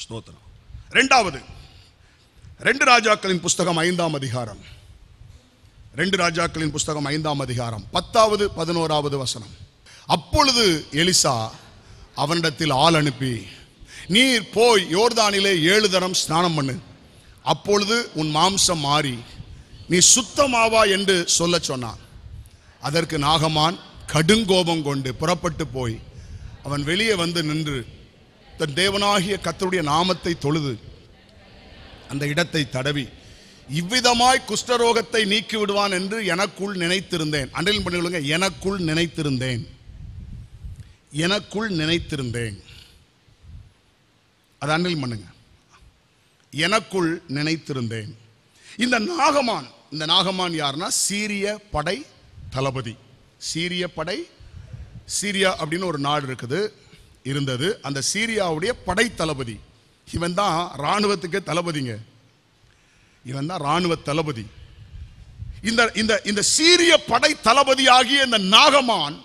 ஸ்தோத்திரம் ரெண்டாவது ரெண்டு ராஜாக்களின் புஸ்தகம் ஐந்தாம் அதிகாரம் ரெண்டு ராஜாக்களின் புஸ்தகம் ஐந்தாம் அதிகாரம் பத்தாவது பதினோராவது வசனம் அப்பொழுது எலிசா அவனிடத்தில் ஆள் அனுப்பி நீர் போய் யோர்தானிலே ஏழு தரம் ஸ்நானம் பண்ணு அப்பொழுது உன் மாம்சம் மாறி நீ சுத்தமாவா என்று சொல்ல சொன்னான் அதற்கு நாகமான் கடுங்கோபம் கொண்டு புறப்பட்டு போய் அவன் வெளியே வந்து நின்று தன் தேவனாகிய கத்தருடைய நாமத்தை தொழுது அந்த இடத்தை தடவி இவ்விதமாய் குஷ்டரோகத்தை நீக்கி விடுவான் என்று எனக்குள் நினைத்திருந்தேன் அன்றையில் பண்ணிக்கொள்ளுங்க எனக்குள் நினைத்திருந்தேன் எனக்குள் நினைத்திருந்தேன் அதை அன்றில் பண்ணுங்க எனக்குள் நினைத்திருந்தேன் இந்த நாகமான் இந்த நாகமான் யாருன்னா சீரிய படை தளபதி சீரிய படை சீரியா அப்படின்னு ஒரு நாடு இருக்குது இருந்தது அந்த சீரியாவுடைய படை தளபதி இவன் தான் இராணுவத்துக்கு தளபதிங்க இவன் தான் இராணுவ தளபதி இந்த இந்த இந்த சீரிய படை ஆகிய இந்த நாகமான்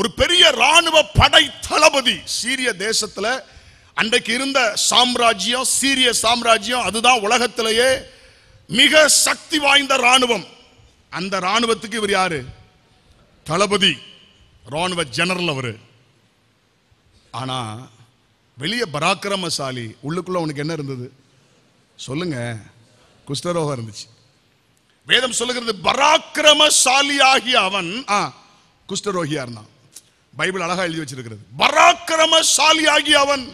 ஒரு பெரிய இராணுவ படை தளபதி சீரிய தேசத்தில் அன்றைக்கு இருந்த சாம்ராஜ்யம் சீரிய சாம்ராஜ்யம் அதுதான் உலகத்திலேயே மிக சக்தி வாய்ந்த இராணுவம் அந்த இராணுவத்துக்கு இவர் யாரு தளபதி இராணுவ ஜெனரல் அவர் ஆனால் வெளியே பராக்கிரமசாலி உள்ளுக்குள்ளே அவனுக்கு என்ன இருந்தது சொல்லுங்க குஷ்டரோகம் இருந்துச்சு வேதம் சொல்லுகிறது பராக்கிரமசாலியாகிய அவன் ஆ குஷ்டரோகியா இருந்தான் பைபிள் அழகா எழுதி வச்சிருக்கிறது ஆகிய அவன்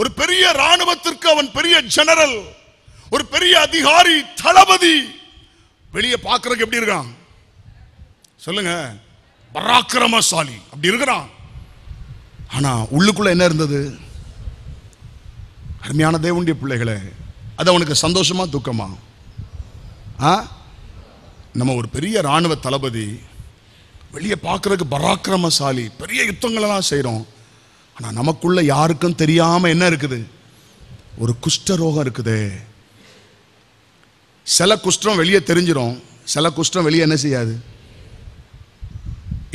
ஒரு பெரிய ராணுவத்திற்கு அவன் பெரிய ஜெனரல் ஒரு பெரிய அதிகாரி தளபதி வெளியே பார்க்கறதுக்கு எப்படி இருக்கான் சொல்லுங்க பராக்கிரமசாலி அப்படி இருக்கிறான் ஆனால் உள்ளுக்குள்ளே என்ன இருந்தது அருமையான தேவனுடைய பிள்ளைகளே அது அவனுக்கு சந்தோஷமா துக்கமா ஆ நம்ம ஒரு பெரிய இராணுவ தளபதி வெளியே பார்க்குறதுக்கு பராக்கிரமசாலி பெரிய யுத்தங்களெல்லாம் செய்கிறோம் ஆனால் நமக்குள்ள யாருக்கும் தெரியாமல் என்ன இருக்குது ஒரு குஷ்டரோகம் இருக்குது சில குஷ்டம் வெளியே தெரிஞ்சிடும் சில குஷ்டம் வெளியே என்ன செய்யாது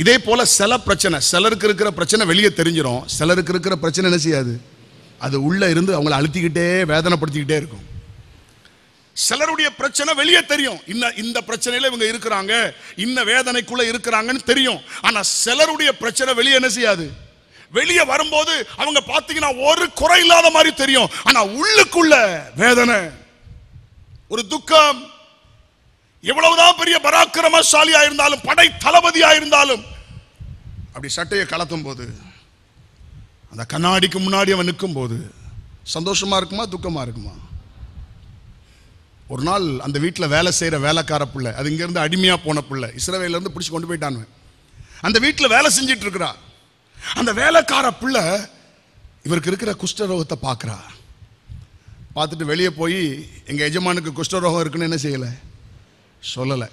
இதே போல சில பிரச்சனை சிலருக்கு இருக்கிற பிரச்சனை வெளியே தெரிஞ்சிடும் சிலருக்கு இருக்கிற பிரச்சனை என்ன செய்யாது அது உள்ளே இருந்து அவங்கள அழுத்திக்கிட்டே வேதனைப்படுத்திக்கிட்டே இருக்கும் சிலருடைய பிரச்சனை வெளியே தெரியும் இன்ன இந்த பிரச்சனையில் இவங்க இருக்கிறாங்க இந்த வேதனைக்குள்ளே இருக்கிறாங்கன்னு தெரியும் ஆனால் சிலருடைய பிரச்சனை வெளியே என்ன செய்யாது வெளியே வரும்போது அவங்க பார்த்தீங்கன்னா ஒரு குறை இல்லாத மாதிரி தெரியும் ஆனால் உள்ளுக்குள்ள வேதனை ஒரு துக்கம் எவ்வளவுதான் பெரிய பராக்கிரமசாலியா இருந்தாலும் படை தளபதியா இருந்தாலும் அப்படி சட்டையை கலத்தும் போது அந்த கண்ணாடிக்கு முன்னாடி அவன் நிற்கும் போது சந்தோஷமா இருக்குமா துக்கமா இருக்குமா ஒரு நாள் அந்த வீட்டில் வேலை செய்கிற வேலைக்கார பிள்ளை அது இங்கேருந்து அடிமையாக போன பிள்ளை இஸ்ரவேலேருந்து பிடிச்சி கொண்டு போயிட்டானுவன் அந்த வீட்டில் வேலை செஞ்சிட்டு இருக்கிறா அந்த வேலைக்கார பிள்ளை இவருக்கு இருக்கிற குஷ்டரோகத்தை பார்க்குறா பார்த்துட்டு வெளியே போய் எங்கள் எஜமானுக்கு குஷ்டரோகம் இருக்குன்னு என்ன செய்யலை சொல்லலை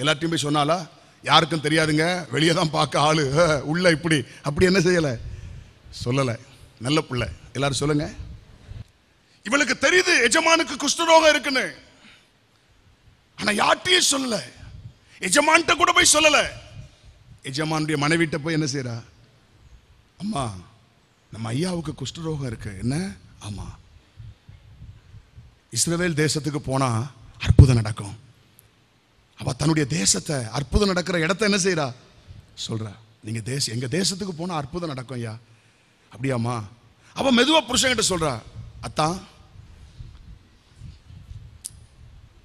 எல்லாத்தையும் போய் சொன்னாலா யாருக்கும் தெரியாதுங்க வெளியே தான் பார்க்க ஆள் உள்ள இப்படி அப்படி என்ன செய்யலை சொல்லலை நல்ல பிள்ளை எல்லாரும் சொல்லுங்க இவளுக்கு தெரியுது எஜமானுக்கு குஷ்டரோகம் இருக்குன்னு ஆனா யார்ட்டையும் சொல்லல எஜமான்கிட்ட கூட போய் சொல்லல எஜமானுடைய மனைவிட்ட போய் என்ன செய்யறா அம்மா நம்ம ஐயாவுக்கு குஷ்டரோகம் இருக்கு என்ன ஆமா இஸ்ரவேல் தேசத்துக்கு போனா அற்புதம் நடக்கும் அவள் தன்னுடைய தேசத்தை அற்புதம் நடக்கிற இடத்த என்ன செய்கிறா சொல்கிறா நீங்கள் தேசம் எங்கள் தேசத்துக்கு போனால் அற்புதம் நடக்கும் ஐயா அப்படியாம்மா அவள் மெதுவாக புருஷங்கிட்ட சொல்கிறா அத்தான்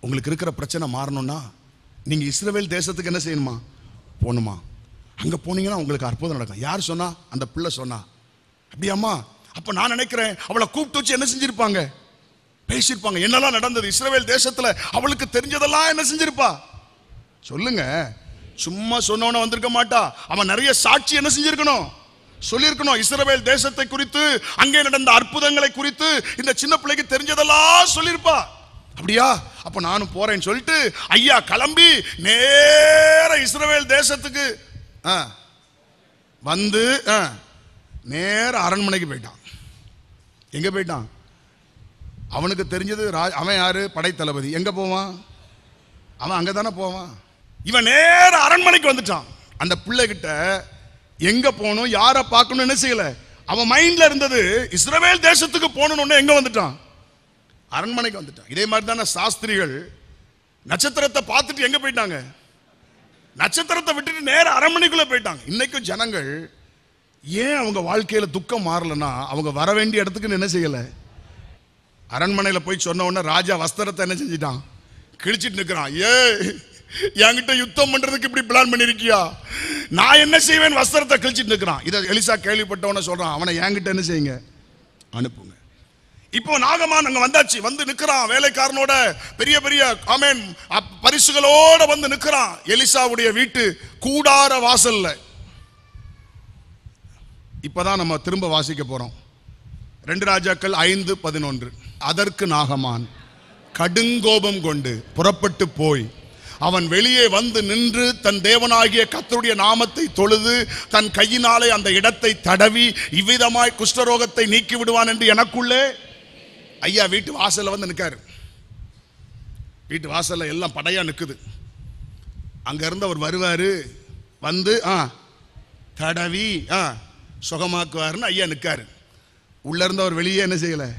உங்களுக்கு இருக்கிற பிரச்சனை மாறணும்னா நீங்கள் இஸ்ரேவேல் தேசத்துக்கு என்ன செய்யணுமா போகணுமா அங்கே போனீங்கன்னா உங்களுக்கு அற்புதம் நடக்கும் யார் சொன்னா அந்த பிள்ளை சொன்னா அப்படியாம்மா அப்போ நான் நினைக்கிறேன் அவளை கூப்பிட்டு வச்சு என்ன செஞ்சுருப்பாங்க பேசியிருப்பாங்க என்னெல்லாம் நடந்தது இஸ்ரேல் தேசத்தில் அவளுக்கு தெரிஞ்சதெல்லாம் என்ன செஞ்சிருப்பா சொல்லுங்க சும்மா சொன்னவன வந்திருக்க மாட்டா அவன் நிறைய சாட்சி என்ன செஞ்சிருக்கணும் சொல்லியிருக்கணும் இஸ்ரவேல் தேசத்தை குறித்து அங்கே நடந்த அற்புதங்களை குறித்து இந்த சின்ன பிள்ளைக்கு தெரிஞ்சதெல்லாம் சொல்லியிருப்பா அப்படியா அப்ப நானும் போறேன்னு சொல்லிட்டு ஐயா கிளம்பி நேர இஸ்ரவேல் தேசத்துக்கு வந்து நேர அரண்மனைக்கு போயிட்டான் எங்க போயிட்டான் அவனுக்கு தெரிஞ்சது அவன் யாரு படை தளபதி எங்க போவான் அவன் அங்கே தானே போவான் இவன் நேர அரண்மனைக்கு வந்துட்டான் அந்த பிள்ளைகிட்ட எங்க போகணும் யாரை பார்க்கணும்னு என்ன செய்யல அவன் மைண்ட்ல இருந்தது இஸ்ரவேல் தேசத்துக்கு போகணும்னு எங்க வந்துட்டான் அரண்மனைக்கு வந்துட்டான் இதே மாதிரி தானே சாஸ்திரிகள் நட்சத்திரத்தை பார்த்துட்டு எங்க போயிட்டாங்க நட்சத்திரத்தை விட்டுட்டு நேர அரண்மனைக்குள்ள போயிட்டாங்க இன்னைக்கும் ஜனங்கள் ஏன் அவங்க வாழ்க்கையில துக்கம் மாறலன்னா அவங்க வர வேண்டிய இடத்துக்கு என்ன செய்யல அரண்மனையில் போய் சொன்ன உடனே ராஜா வஸ்திரத்தை என்ன செஞ்சிட்டான் கிழிச்சிட்டு நிற்கிறான் ஏ என்கிட்ட யுத்தம் பண்றதுக்கு இப்படி பிளான் பண்ணிருக்கியா நான் என்ன செய்வேன் வஸ்திரத்தை கழிச்சுட்டு இருக்கிறான் இதை எலிசா கேள்விப்பட்டவன சொல்றான் அவனை என்கிட்ட என்ன செய்யுங்க அனுப்புங்க இப்போ நாகமான் அங்க வந்தாச்சு வந்து நிக்கிறான் வேலைக்காரனோட பெரிய பெரிய பரிசுகளோட வந்து நிக்கிறான் எலிசாவுடைய வீட்டு கூடார வாசல்ல இப்பதான் நம்ம திரும்ப வாசிக்க போறோம் ரெண்டு ராஜாக்கள் ஐந்து பதினொன்று அதற்கு நாகமான் கடுங்கோபம் கொண்டு புறப்பட்டு போய் அவன் வெளியே வந்து நின்று தன் தேவனாகிய கத்தருடைய நாமத்தை தொழுது தன் கையினாலே அந்த இடத்தை தடவி இவ்விதமாய் குஷ்டரோகத்தை நீக்கி விடுவான் என்று எனக்குள்ளே ஐயா வீட்டு வாசலில் வந்து நிற்காரு வீட்டு வாசலில் எல்லாம் படையாக நிற்குது அங்கேருந்து அவர் வருவார் வந்து ஆ தடவி ஆ சுகமாக்குவார்னு ஐயா நிற்காரு உள்ளேருந்து அவர் வெளியே என்ன செய்யலை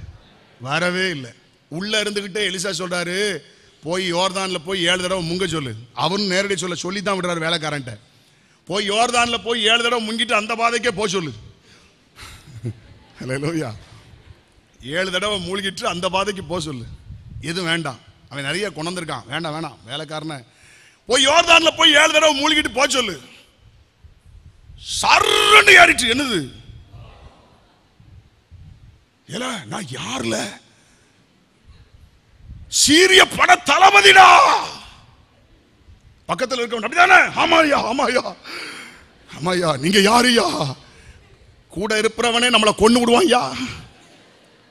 வரவே இல்லை உள்ளே இருந்துக்கிட்டே எலிசா சொல்கிறாரு போய் யோர்தானில் போய் ஏழு தடவை முங்க சொல்லு அவனும் நேரடி சொல்ல சொல்லி தான் விடுறாரு வேலைக்காரன்ட்ட போய் யோர்தானில் போய் ஏழு தடவை முங்கிட்டு அந்த பாதைக்கே போய் சொல்லு லோய்யா ஏழு தடவை மூழ்கிட்டு அந்த பாதைக்கு போக சொல்லு எதுவும் வேண்டாம் அவன் நிறைய கொண்டிருக்கான் வேண்டாம் வேணாம் வேலைக்காரன போய் யோர்தானில் போய் ஏழு தடவை மூழ்கிட்டு போக சொல்லு சர்ன்னு ஏறிட்டு என்னது ஏல நான் யாருல சீரிய பட தளபதிடா பக்கத்தில் இருக்கவன் அப்படிதானே ஆமாயா ஆமாயா ஆமாயா நீங்க யாருயா கூட இருக்கிறவனே நம்மளை கொண்டு யா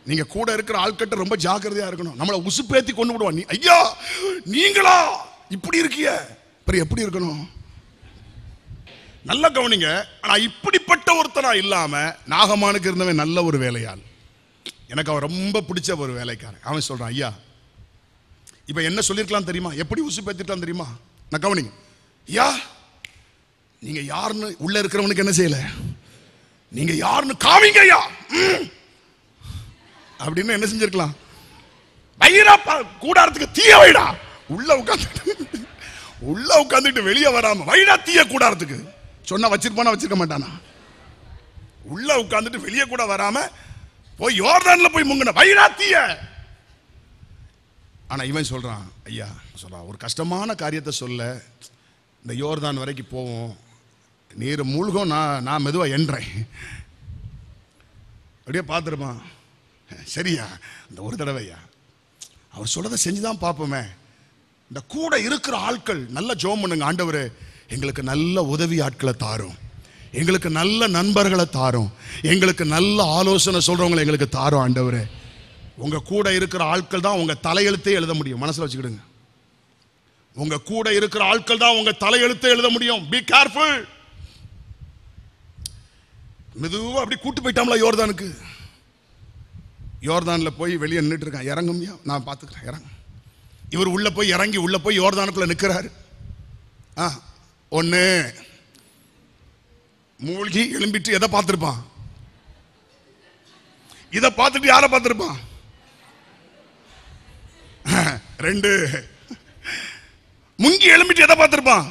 நீங்க கூட இருக்கிற ஆட்கிட்ட ரொம்ப ஜாக்கிரதையா இருக்கணும் நம்மளை உசுப்பேத்தி கொண்டு விடுவான் நீ ஐயா நீங்களா இப்படி இருக்கிய பிறகு எப்படி இருக்கணும் நல்லா கவனிங்க ஆனா இப்படிப்பட்ட ஒருத்தனா இல்லாம நாகமானுக்கு இருந்தவன் நல்ல ஒரு வேலையாள் எனக்கு அவன் ரொம்ப பிடிச்ச ஒரு வேலைக்காரன் அவன் சொல்றான் ஐயா இப்போ என்ன சொல்லியிருக்கலாம் தெரியுமா எப்படி உசு பேத்திட்டான் தெரியுமா நான் கவனிங்க யா நீங்க யாருன்னு உள்ள இருக்கிறவனுக்கு என்ன செய்யல நீங்க யாருன்னு காவிங்க ஐயா அப்படின்னு என்ன செஞ்சிருக்கலாம் வைரா கூடாரத்துக்கு தீய வைடா உள்ள உட்காந்து உள்ள உட்காந்துட்டு வெளியே வராம வைடா தீய கூடாரத்துக்கு சொன்னா வச்சிருப்பானா வச்சிருக்க மாட்டானா உள்ள உட்காந்துட்டு வெளியே கூட வராம போய் யோர்தான்ல போய் முங்கின வைடா தீய ஆனால் இவன் சொல்கிறான் ஐயா சொல்கிறான் ஒரு கஷ்டமான காரியத்தை சொல்ல இந்த யோர்தான் வரைக்கும் போவோம் நீர் மூழ்கும் நான் நான் மெதுவாக என்றேன் அப்படியே பார்த்துருப்பான் சரியா அந்த ஒரு தடவையா அவர் சொல்கிறத செஞ்சு தான் பார்ப்போமே இந்த கூட இருக்கிற ஆட்கள் நல்ல ஜோம் பண்ணுங்க ஆண்டவர் எங்களுக்கு நல்ல உதவி ஆட்களை தாரும் எங்களுக்கு நல்ல நண்பர்களை தாரும் எங்களுக்கு நல்ல ஆலோசனை சொல்கிறவங்களை எங்களுக்கு தாரும் ஆண்டவரே உங்கள் கூட இருக்கிற ஆட்கள் தான் உங்கள் தலையெழுத்தே எழுத முடியும் மனசில் வச்சுக்கிடுங்க உங்க கூட இருக்கிற ஆட்கள் தான் உங்க தலையெழுத்தே எழுத முடியும் பி கேர்ஃபுல் மெதுவாக அப்படி கூட்டு போயிட்டாங்களா யோர்தானுக்கு யோர்தானில் போய் வெளியே நின்றுட்டு இருக்கான் இறங்கும்யா நான் பார்த்துக்கிறேன் இறங்க இவர் உள்ளே போய் இறங்கி உள்ளே போய் யோர்தானுக்குள்ள நிற்கிறார் ஆ ஒன்று மூழ்கி எழும்பிட்டு எதை பார்த்துருப்பான் இதை பார்த்துட்டு யாரை பார்த்துருப்பான் ரெண்டு முங்கி எழும்பிட்டு எதை பார்த்துருப்பான்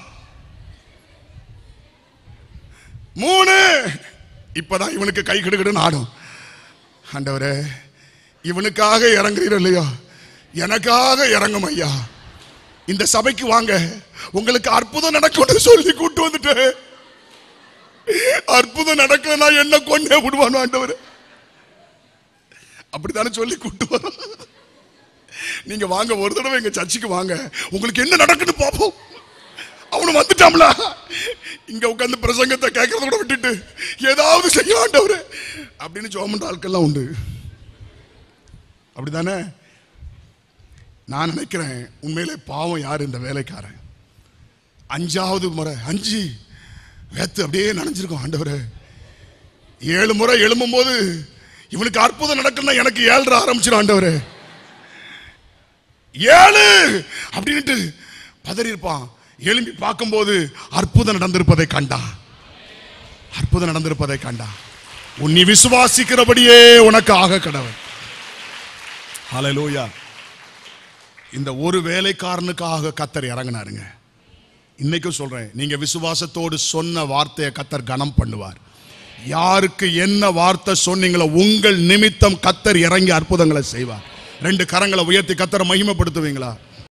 மூணு இப்பதான் இவனுக்கு கை கெடுக்கணும்னு ஆடும் ஆண்டவரே இவனுக்காக இறங்குறீர் இல்லையா எனக்காக இறங்கும் ஐயா இந்த சபைக்கு வாங்க உங்களுக்கு அற்புதம் நடக்கும் சொல்லி கூட்டு வந்துட்டு அற்புதம் நடக்கல என்ன கொண்டே விடுவானு ஆண்டவர் அப்படித்தானே சொல்லி கூட்டு வரும் நீங்க வாங்க ஒரு தடவை எங்க சர்ச்சுக்கு வாங்க உங்களுக்கு என்ன நடக்குன்னு பார்ப்போம் அவனு வந்துட்டாம்ல இங்க உட்காந்து பிரசங்கத்தை கேட்கறத கூட விட்டுட்டு ஏதாவது செய்ய ஆண்டவர் அப்படின்னு சோமன்ற ஆட்கள்லாம் உண்டு அப்படிதானே நான் நினைக்கிறேன் உண்மையிலே பாவம் யார் இந்த வேலைக்காரன் அஞ்சாவது முறை அஞ்சு வேத்து அப்படியே நினைஞ்சிருக்கோம் ஆண்டவர் ஏழு முறை எழும்பும் போது இவனுக்கு அற்புதம் நடக்குன்னா எனக்கு ஏழரை ஆரம்பிச்சிடும் ஆண்டவர் ஏழு அப்படின்ட்டு பதறியிருப்பான் எழும்பி பார்க்கும்போது அற்புதம் நடந்திருப்பதை கண்டா அற்புதம் நடந்திருப்பதை கண்டா உன்னி விசுவாசிக்கிறபடியே உனக்கு ஆக கடவுள் லோயா இந்த ஒரு வேலைக்காரனுக்காக கத்தர் இறங்கினாருங்க இன்னைக்கும் சொல்றேன் நீங்க விசுவாசத்தோடு சொன்ன வார்த்தையை கத்தர் கனம் பண்ணுவார் யாருக்கு என்ன வார்த்தை சொன்னீங்களோ உங்கள் நிமித்தம் கத்தர் இறங்கி அற்புதங்களை செய்வார் ரெண்டு கரங்களை உயர்த்தி கத்தரை மகிமைப்படுத்துவீங்களா